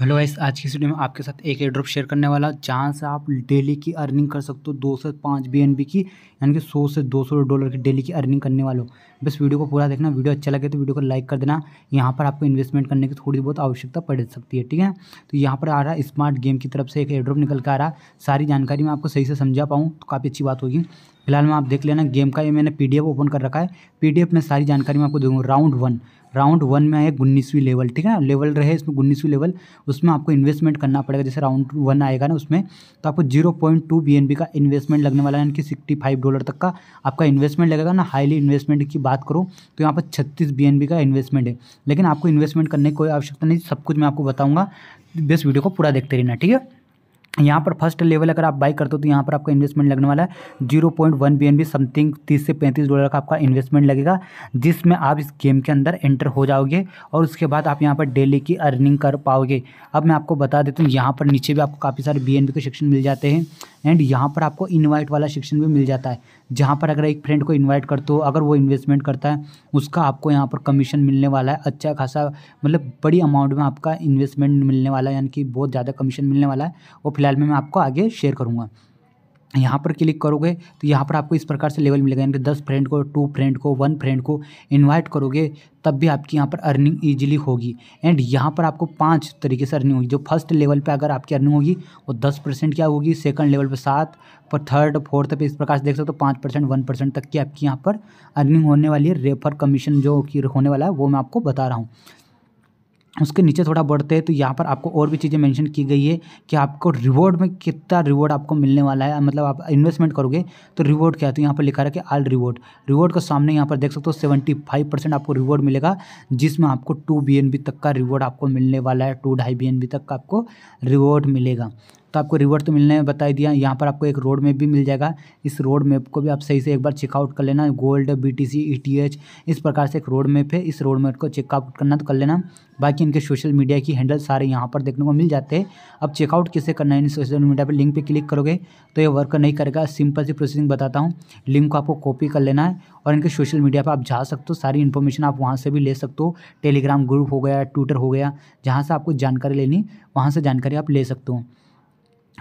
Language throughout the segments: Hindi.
हेलो गाइस आज की वीडियो में आपके साथ एक एयर ड्रॉप शेयर करने वाला जहाँ से आप डेली की अर्निंग कर सकते हो दो से पाँच बी की यानी कि सौ से दो सौ डॉलर की डेली की अर्निंग करने वाले हो बस वीडियो को पूरा देखना वीडियो अच्छा लगे तो वीडियो को लाइक कर देना यहाँ पर आपको इन्वेस्टमेंट करने की थोड़ी बहुत आवश्यकता पड़ सकती है ठीक है तो यहाँ पर आ रहा है स्मार्ट गेम की तरफ से एक एयर ड्रॉप निकल कर आ रहा सारी जानकारी मैं आपको सही से समझा पाऊँ तो काफ़ी अच्छी बात होगी फिलहाल मैं आप देख लेना गेम का ये मैंने एफ ओपन कर रखा है एफ में सारी जानकारी मैं आपको दूंगा राउंड वन राउंड वन में आएगा उन्नीसवीं लेवल ठीक है ना लेवल रहे इसमें उन्नीसवीं लेवल उसमें आपको इन्वेस्टमेंट करना पड़ेगा जैसे राउंड वन आएगा ना उसमें तो आपको जीरो पॉइंट टू बी का इन्वेस्टमेंट लगने वाला है यानी कि सिक्सटी फाइव डॉलर तक का आपका इन्वेस्टमेंट लगेगा ना हाईली इन्वेस्टमेंट की बात करूँ तो यहाँ पर छत्तीस बी का इन्वेस्टमेंट है लेकिन आपको इन्वेस्टमेंट करने की कोई आवश्यकता नहीं सब कुछ मैं आपको बताऊँगा बस वीडियो को पूरा देखते रहना ठीक है यहाँ पर फर्स्ट लेवल अगर आप बाई करते हो तो यहाँ पर आपका इन्वेस्टमेंट लगने वाला है zero point one B N B something तीस से पैंतीस डॉलर का आपका इन्वेस्टमेंट लगेगा जिसमें आप इस गेम के अंदर एंटर हो जाओगे और उसके बाद आप यहाँ पर डेली की अर्निंग कर पाओगे अब मैं आपको बता देता हूँ यहाँ पर नीचे भी आपको काफ़ी सारे बी एन बी के सेक्शन मिल जाते हैं एंड यहाँ पर आपको इन्वाइट वाला सेक्शन भी मिल जाता है जहाँ पर अगर एक फ्रेंड को इन्वाइट करते हो अगर वो इन्वेस्टमेंट करता है उसका आपको यहाँ पर कमीशन मिलने वाला है अच्छा खासा मतलब बड़ी अमाउंट में आपका इन्वेस्टमेंट मिलने वाला है यानी कि बहुत ज़्यादा कमीशन मिलने वाला है वो फिलहाल में मैं आपको आगे शेयर करूँगा यहाँ पर क्लिक करोगे तो यहाँ पर आपको इस प्रकार से लेवल मिलेगा यानी कि दस फ्रेंड को टू फ्रेंड को वन फ्रेंड को इनवाइट करोगे तब भी आपकी यहाँ पर अर्निंग ईजिली होगी एंड यहाँ पर आपको पाँच तरीके से अर्निंग होगी जो फर्स्ट लेवल पे अगर आपकी अर्निंग होगी वो दस परसेंट क्या होगी सेकंड लेवल पे सात पर थर्ड फोर्थ पे इस प्रकार से देख सकते हो तो पाँच परसेंट वन परसेंट तक की आपकी यहाँ पर अर्निंग होने वाली है रेफर कमीशन जो कि होने वाला है वो मैं आपको बता रहा हूँ उसके नीचे थोड़ा बढ़ते हैं तो यहाँ पर आपको और भी चीज़ें मेंशन की गई है कि आपको रिवॉर्ड में कितना रिवॉर्ड आपको मिलने वाला है मतलब आप इन्वेस्टमेंट करोगे तो रिवॉर्ड क्या है तो यहाँ पर लिखा रहा है कि आल रिवॉर्ड रिवॉर्ड का सामने यहाँ पर देख सकते हो सेवेंटी फाइव परसेंट आपको रिवॉर्ड मिलेगा जिसमें आपको टू बी तक का रिवॉर्ड आपको मिलने वाला है टू ढाई बी तक का आपको रिवॉर्ड मिलेगा तो आपको रिवर तो मिलने में बताई दिया यहाँ पर आपको एक रोड मैप भी मिल जाएगा इस रोड मैप को भी आप सही से एक बार चेकआउट कर लेना gold B T C E T H इस प्रकार से एक रोड मैप है इस रोड मैप को चेकआउट करना तो कर लेना बाकी इनके सोशल मीडिया की हैंडल सारे यहाँ पर देखने को मिल जाते हैं अब चेकआउट किसे करना है इन सोशल मीडिया पर लिंक पर क्लिक करोगे तो ये वर्क नहीं करेगा सिंपल सी प्रोसेसिंग बताता हूँ लिंक को आपको कॉपी कर लेना है और इनके सोशल मीडिया पर आप जा सकते हो सारी इन्फॉर्मेशन आप वहाँ से भी ले सकते हो टेलीग्राम ग्रुप हो गया ट्विटर हो गया जहाँ से आपको जानकारी लेनी वहाँ से जानकारी आप ले सकते हो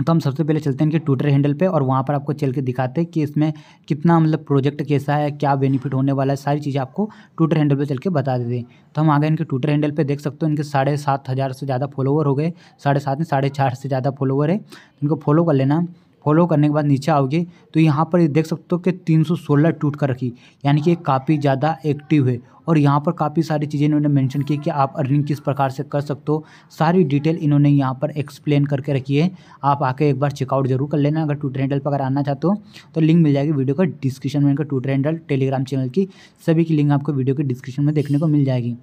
तो हम सबसे पहले चलते हैं इनके ट्विटर हैंडल पे और वहाँ पर आपको चल के दिखाते हैं कि इसमें कितना मतलब प्रोजेक्ट कैसा है क्या बेनिफिट होने वाला है सारी चीज़ें आपको ट्विटर हैंडल पे चल के बता देते हैं तो हम आगे इनके ट्विटर हैंडल पे देख सकते हो इनके साढ़े सात हज़ार से ज़्यादा फॉलोवर हो गए साढ़े सात में साढ़े चार से ज़्यादा फॉलोवर है इनको फॉलो कर लेना फॉलो करने के बाद नीचे आओगे तो यहाँ पर देख सकते हो कि 316 टूट कर रखी यानी कि काफ़ी ज़्यादा एक्टिव है और यहाँ पर काफ़ी सारी चीज़ें इन्होंने मेंशन की कि आप अर्निंग किस प्रकार से कर सकते हो सारी डिटेल इन्होंने यहाँ पर एक्सप्लेन करके रखी है आप आके एक बार चेकआउट जरूर कर लेना अगर ट्विटर हैंडल पर अगर आना चाहते हो तो लिंक मिल जाएगी वीडियो का डिस्क्रिप्शन में इनका ट्विटर हैंडल टेलीग्राम चैनल की सभी की लिंक आपको वीडियो के डिस्क्रिप्शन में देखने को मिल जाएगी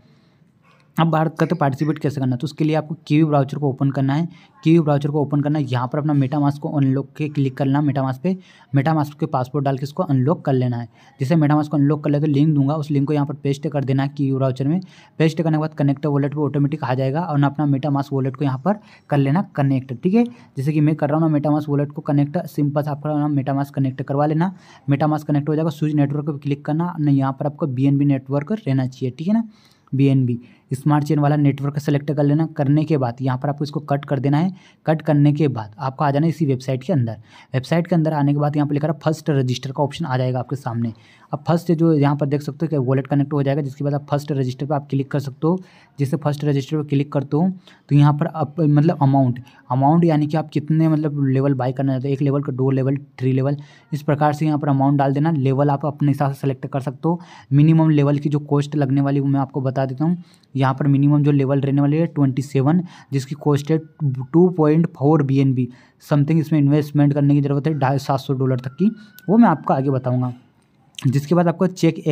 अब भारत का पार्टिसिपेट तो कैसे करना है तो उसके लिए आपको कीवी ब्राउचर को ओपन करना है कीवी ब्राउचर को ओपन करना है यहाँ पर अपना मेटामास्क को अनलॉक के क्लिक करना मेटामास्क पे मेटामास्क के पासपोर्ट डाल के इसको अनलॉक कर लेना है जैसे मेटामास्क को अनलॉक कर ले तो लिंक दूंगा उस लिंक को यहाँ पर पेस्ट कर देना है कीवी ब्राउचर में पेस्ट करने के बाद कनेक्ट वॉलेट पर ऑटोमेटिक आ जाएगा और अपना मेटामास्क वॉलेट को यहाँ पर कर लेना कनेक्ट ठीक है जैसे कि मैं कर रहा हूँ ना मेटामास्क वॉलेट को कनेक्ट सिंपल आपका ना मेटामास्क कनेक्ट करवा लेना मेटामास्क कनेक्ट हो जाएगा स्विच नेटवर्क पर क्लिक करना यहाँ पर आपको बी नेटवर्क रहना चाहिए ठीक है ना बी स्मार्ट चेन वाला नेटवर्क सेलेक्ट कर लेना करने के बाद यहाँ पर आपको इसको कट कर देना है कट करने के बाद आपको आ जाना इसी वेबसाइट के अंदर वेबसाइट के अंदर आने के बाद यहाँ पर लिखा रहा फर्स्ट रजिस्टर का ऑप्शन आ जाएगा आपके सामने अब फर्स्ट जो यहाँ पर देख सकते हो कि वॉलेट कनेक्ट हो जाएगा जिसके बाद आप फर्स्ट रजिस्टर पर आप क्लिक कर सकते हो जैसे फर्स्ट रजिस्टर पर क्लिक करते हो तो यहाँ पर आप मतलब अमाउंट अमाउंट यानी कि आप कितने मतलब लेवल बाई करना चाहते हो एक लेवल का दो लेवल थ्री लेवल इस प्रकार से यहाँ पर अमाउंट डाल देना लेवल आप अपने हिसाब से सेलेक्ट कर सकते हो मिनिमम लेवल की जो कॉस्ट लगने वाली वो मैं आपको बता देता हूँ यहाँ पर मिनिमम जो लेवल रहने वाली है ट्वेंटी सेवन जिसकी कॉस्ट है two point four B N B something इसमें इन्वेस्टमेंट करने की ज़रूरत है ढाई सात सौ डॉलर तक की वो मैं आपको आगे बताऊँगा जिसके बाद आपको चेक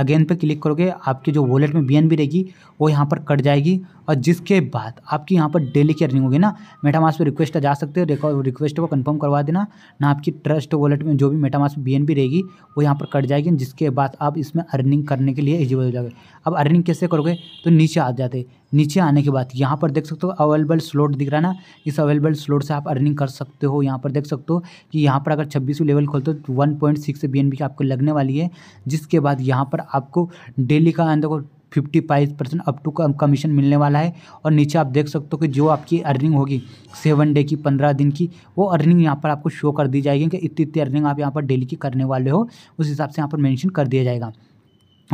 अगेन पर क्लिक करोगे आपके जो वॉलेट में बी रहेगी वो यहाँ पर कट जाएगी और जिसके बाद आपकी यहाँ पर डेली की अर्निंग होगी ना मेटामास पे रिक्वेस्ट जा सकते हो रिक्वेस्ट को कंफर्म करवा देना ना आपकी ट्रस्ट वॉलेट में जो भी मेटामास में बी रहेगी वो यहाँ पर कट जाएगी जिसके बाद आप इसमें अर्निंग करने के लिए एलिजिबल हो जाओगे अब अर्निंग कैसे करोगे तो नीचे आ जाते नीचे आने के बाद यहाँ पर देख सकते हो अवेलेबल स्लोट दिख रहा है ना इस अवेलेबल स्लोट से आप अर्निंग कर सकते हो यहाँ पर देख सकते हो कि यहाँ पर अगर छब्बीसवीं लेवल खोलते हो तो one point six B N B की आपको लगने वाली है जिसके बाद यहाँ पर आपको डेली का अंदर fifty five percent up to commission मिलने वाला है और नीचे आप देख सकते हो कि जो आपकी अर्निंग होगी सेवन डे की पंद्रह दिन की वो अर्निंग यहाँ पर आपको शो कर दी जाएगी कि इतनी इतनी अर्निंग आप यहाँ पर डेली की करने वाले हो उस हिसाब से यहाँ पर मेंशन कर दिया जाएगा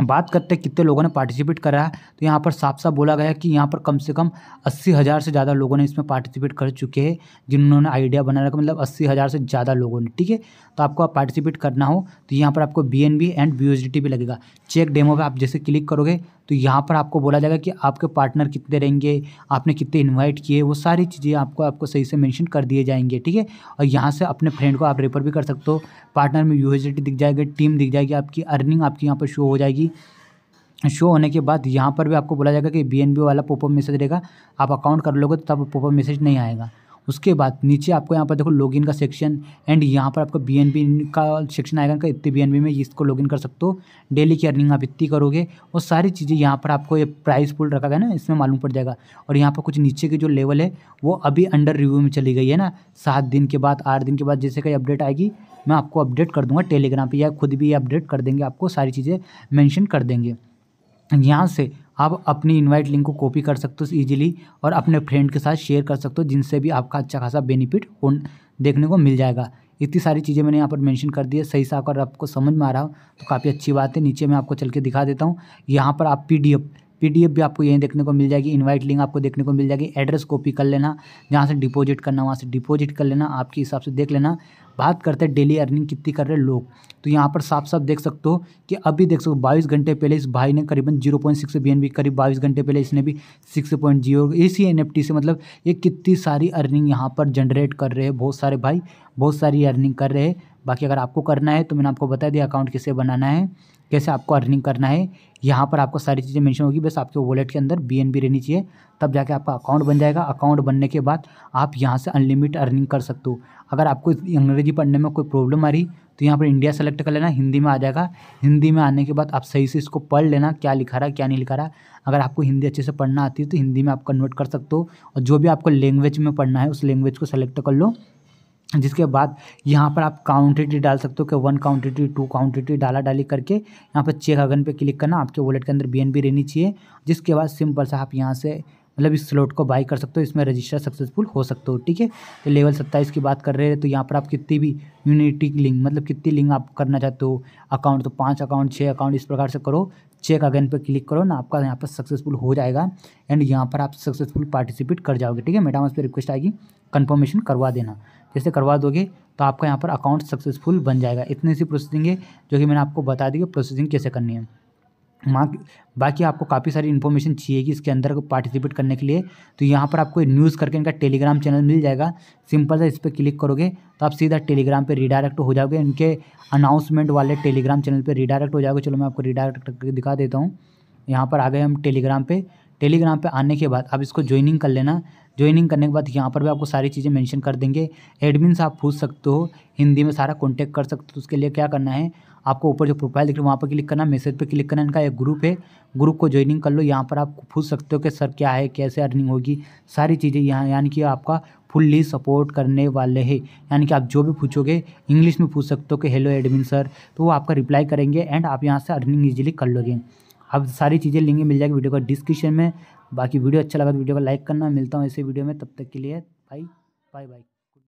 बात करते हैं कितने लोगों ने पार्टिसिपेट करा है तो यहाँ पर साफ साफ बोला गया है कि यहाँ पर कम से कम अस्सी हज़ार से ज़्यादा लोगों ने इसमें पार्टिसिपेट कर चुके हैं जिन्होंने आइडिया बना रखा मतलब अस्सी हज़ार से ज़्यादा लोगों ने ठीक है तो आपको आप पार्टिसिपेट करना हो तो यहाँ पर आपको बी एंड बी एंड भी लगेगा चेक डेमो पर आप जैसे क्लिक करोगे तो यहाँ पर आपको बोला जाएगा कि आपके पार्टनर कितने रहेंगे आपने कितने इन्वाइट किए वो सारी चीज़ें आपको आपको सही से मेंशन कर दिए जाएंगे ठीक है और यहाँ से अपने फ्रेंड को आप रेफर भी कर सकते हो पार्टनर में यूएसडी दिख जाएगी टीम दिख जाएगी आपकी अर्निंग आपकी यहाँ पर शो हो जाएगी शो होने के बाद यहाँ पर भी आपको बोला जाएगा कि बी वाला पोपअप मैसेज रहेगा आप अकाउंट कर लोगे तो तब पोपअप मैसेज नहीं आएगा उसके बाद नीचे आपको यहाँ पर देखो लॉगिन का सेक्शन एंड यहाँ पर आपका बी का सेक्शन आएगा का इतने बी में इसको लॉगिन कर सकते हो डेली की अर्निंग आप इतनी करोगे और सारी चीज़ें यहाँ पर आपको ये प्राइस पुल रखा गया ना इसमें मालूम पड़ जाएगा और यहाँ पर कुछ नीचे की जो लेवल है वो अभी अंडर रिव्यू में चली गई है ना सात दिन के बाद आठ दिन के बाद जैसे कहीं अपडेट आएगी मैं आपको अपडेट कर दूँगा टेलीग्राम पर या खुद भी अपडेट कर देंगे आपको सारी चीज़ें मैंशन कर देंगे यहाँ से आप अपनी इनवाइट लिंक को कॉपी कर सकते हो इजीली और अपने फ्रेंड के साथ शेयर कर सकते हो जिनसे भी आपका अच्छा खासा बेनिफिट हो देखने को मिल जाएगा इतनी सारी चीज़ें मैंने यहाँ पर मेंशन कर दी है सही से आकर आपको समझ में आ रहा हो तो काफ़ी अच्छी बात है नीचे मैं आपको चल के दिखा देता हूँ यहाँ पर आप पी डी भी आपको यहीं देखने को मिल जाएगी इन्वाइट लिंक आपको देखने को मिल जाएगी एड्रेस कॉपी कर लेना जहाँ से डिपोजिट करना वहाँ से डिपोजिट कर लेना आपके हिसाब से देख लेना बात करते हैं डेली अर्निंग कितनी कर रहे हैं लोग तो यहाँ पर साफ साफ देख सकते हो कि अभी देख सकते हो बाईस घंटे पहले इस भाई ने करीबन zero point six B N B करीब बाईस घंटे पहले इसने भी सिक्स पॉइंट जीरो इसी एन एफ टी से मतलब ये कितनी सारी अर्निंग यहाँ पर जनरेट कर रहे हैं बहुत सारे भाई बहुत सारी अर्निंग कर रहे हैं बाकी अगर आपको करना है तो मैंने आपको बता दिया अकाउंट किसे बनाना है कैसे आपको अर्निंग करना है यहाँ पर आपको सारी चीज़ें मेंशन होगी बस आपके वॉलेट के अंदर बी रहनी चाहिए तब जाके आपका अकाउंट बन जाएगा अकाउंट बनने के बाद आप यहाँ से अनलिमिट अर्निंग कर सकते हो अगर आपको अंग्रेजी पढ़ने में कोई प्रॉब्लम आ रही तो यहाँ पर इंडिया सेलेक्ट कर लेना हिंदी में आ जाएगा हिंदी में आने के बाद आप सही से इसको पढ़ लेना क्या लिखा रहा है क्या नहीं लिखा रहा अगर आपको हिंदी अच्छे से पढ़ना आती है तो हिंदी में आप कन्वर्ट कर सकते हो और जो भी आपको लैंग्वेज में पढ़ना है उस लैंग्वेज को सेलेक्ट कर लो जिसके बाद यहाँ पर आप क्वांटिटी डाल सकते हो कि वन क्वांटिटी टू क्वांटिटी डाला डाली करके यहाँ पर चेक अगन पे क्लिक करना आपके वॉलेट के अंदर बी रहनी चाहिए जिसके बाद सिंपल सा आप यहाँ से मतलब इस स्लॉट को बाई कर सकते हो इसमें रजिस्टर सक्सेसफुल हो सकते हो ठीक है तो लेवल सत्ताईस की बात कर रहे हैं तो यहाँ पर आप कितनी भी यूनिटी लिंक मतलब कितनी लिंक आप करना चाहते हो अकाउंट तो पाँच अकाउंट छः अकाउंट इस प्रकार से करो चेक अगेन पर क्लिक करो ना आपका यहाँ पर सक्सेसफुल हो जाएगा एंड यहाँ पर आप सक्सेसफुल पार्टिसिपेट कर जाओगे ठीक है मैडम उस पर रिक्वेस्ट आएगी कन्फर्मेशन करवा देना जैसे करवा दोगे तो आपका यहाँ पर अकाउंट सक्सेसफुल बन जाएगा इतनी सी प्रोसेसिंग है जो कि मैंने आपको बता दी कि प्रोसेसिंग कैसे करनी है माँ बाकी आपको काफ़ी सारी इन्फॉर्मेशन चाहिएगी इसके अंदर पार्टिसिपेट करने के लिए तो यहाँ पर आपको न्यूज़ करके इनका टेलीग्राम चैनल मिल जाएगा सिंपल सा इस पर क्लिक करोगे तो आप सीधा टेलीग्राम पे रिडायरेक्ट हो जाओगे इनके अनाउंसमेंट वाले टेलीग्राम चैनल पे रिडायरेक्ट हो जाओगे चलो मैं आपको रिडायरेक्ट करके दिखा देता हूँ यहाँ पर आ गए हम टेलीग्राम पर टेलीग्राम पर आने के बाद आप इसको ज्वाइनिंग कर लेना ज्वाइनिंग करने के बाद यहाँ पर भी आपको सारी चीज़ें मैंशन कर देंगे एडमिन से आप पूछ सकते हो हिंदी में सारा कॉन्टैक्ट कर सकते हो तो उसके लिए क्या करना है आपको ऊपर जो प्रोफाइल दिख रही है वहाँ पर क्लिक करना मैसेज पर क्लिक करना इनका एक ग्रुप है ग्रुप को ज्वाइनिंग कर लो यहाँ पर आप पूछ सकते हो कि सर क्या है कैसे अर्निंग होगी सारी चीज़ें यहाँ यानी कि आपका फुल्ली सपोर्ट करने वाले हैं यानी कि आप जो भी पूछोगे इंग्लिश में पूछ सकते हो कि हेलो एडमिन सर तो वो आपका रिप्लाई करेंगे एंड आप यहाँ से अर्निंग ईजिली कर लोगे अब सारी चीज़ें लिंक मिल जाएगी वीडियो का डिस्क्रिप्शन में बाकी वीडियो अच्छा लगा तो वीडियो को लाइक करना मिलता हूँ ऐसे वीडियो में तब तक के लिए बाई बाय बाय